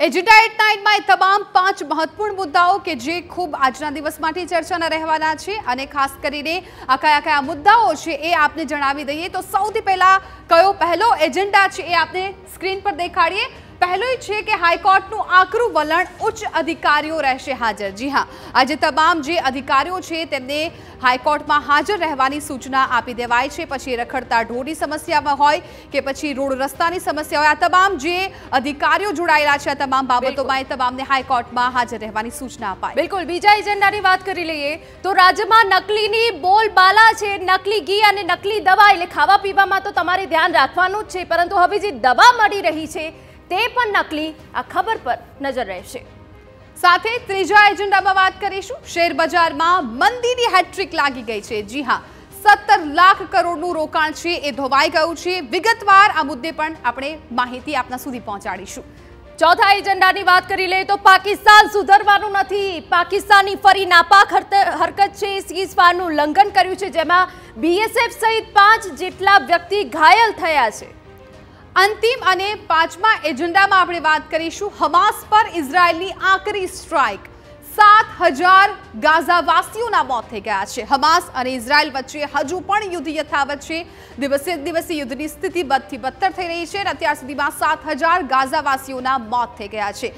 એજ્યુટાઇટ નાઇટમાં એ તમામ પાંચ મહત્વપૂર્ણ મુદ્દાઓ કે જે ખૂબ આજના દિવસમાંથી ચર્ચાના રહેવાના છે અને ખાસ કરીને આ કયા કયા મુદ્દાઓ છે એ આપને જણાવી દઈએ તો સૌથી પહેલાં કયો પહેલો એજન્ડા છે એ આપને સ્ક્રીન પર દેખાડીએ પહેલો છે કે હાઈકોર્ટનું આકરું વલણ ઉચ્ચ અધિકારીઓ રહેશે હાજર જી હા આજે તમામ જે અધિકારીઓ છે તેમને હાઈકોર્ટમાં હાજર રહેવાની સૂચના આપી દેવાય છે પછી રખડતા ઢોરની સમસ્યામાં હોય કે પછી રોડ રસ્તાની સમસ્યા હોય આ તમામ જે અધિકારીઓ જોડાયેલા છે આ તમામ બાબતોમાં એ તમામને હાઈકોર્ટમાં હાજર રહેવાની સૂચના અપાય બિલકુલ બીજા એજન્ડાની વાત કરી લઈએ તો રાજ્યમાં નકલીની બોલબાલા છે નકલી ઘી અને નકલી દવા એટલે ખાવા પીવામાં તો તમારે ધ્યાન રાખવાનું જ છે પરંતુ હવે જે દવા મળી રહી છે તે પણ નકલી આ ખબર પર નજર રહેશે સાથે ત્રીજા એજન્ડામાં વાત કરીશું શેર બજારમાં મંદીની હેટ્રિક લાગી ગઈ છે જી હા સત્તર લાખ કરોડનું રોકાણ છે એ ધોવાઈ ગયું છે વિગતવાર આ મુદ્દે પણ આપણે માહિતી આપના સુધી પહોંચાડીશું ચોથા એજન્ડાની વાત કરી લઈએ તો પાકિસ્તાન સુધરવાનું નથી પાકિસ્તાની ફરી નાપાક હરકત છે સીઝ ફાયરનું લંઘન કર્યું છે જેમાં બીએસએફ સહિત પાંચ જેટલા વ્યક્તિ ઘાયલ થયા છે અંતિમ અને પાંચમા એજન્ડામાં આપણે વાત કરીશું હમાસ પર ઇઝરાયલની આકરી સ્ટ્રાઇક સાત હજાર ગાઝાવાસીઓના મોત થઈ ગયા છે હમાસ અને ઇઝરાયલ વચ્ચે હજુ પણ યુદ્ધ યથાવત છે દિવસે દિવસે યુદ્ધની સ્થિતિ બદથી બદતર થઈ રહી છે અને અત્યાર સુધીમાં સાત હજાર ગાઝાવાસીઓના મોત થઈ ગયા છે